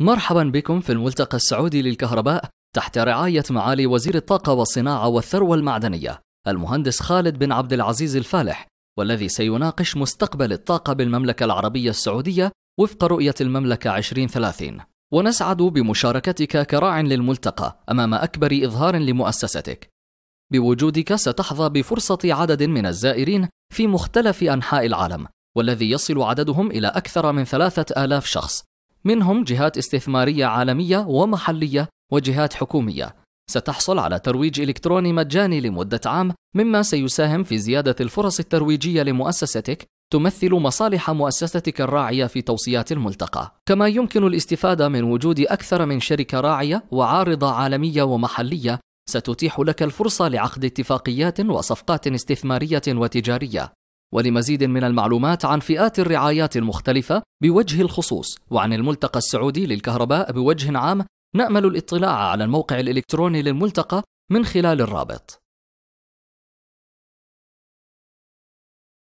مرحبا بكم في الملتقى السعودي للكهرباء تحت رعاية معالي وزير الطاقة والصناعة والثروة المعدنية المهندس خالد بن عبد العزيز الفالح والذي سيناقش مستقبل الطاقة بالمملكة العربية السعودية وفق رؤية المملكة 2030 ونسعد بمشاركتك كراع للملتقى أمام أكبر إظهار لمؤسستك بوجودك ستحظى بفرصة عدد من الزائرين في مختلف أنحاء العالم والذي يصل عددهم إلى أكثر من ثلاثة آلاف شخص منهم جهات استثمارية عالمية ومحلية وجهات حكومية ستحصل على ترويج إلكتروني مجاني لمدة عام مما سيساهم في زيادة الفرص الترويجية لمؤسستك تمثل مصالح مؤسستك الراعية في توصيات الملتقى، كما يمكن الاستفادة من وجود أكثر من شركة راعية وعارضة عالمية ومحلية ستتيح لك الفرصة لعقد اتفاقيات وصفقات استثمارية وتجارية، ولمزيد من المعلومات عن فئات الرعايات المختلفة بوجه الخصوص وعن الملتقى السعودي للكهرباء بوجه عام نأمل الاطلاع على الموقع الإلكتروني للملتقى من خلال الرابط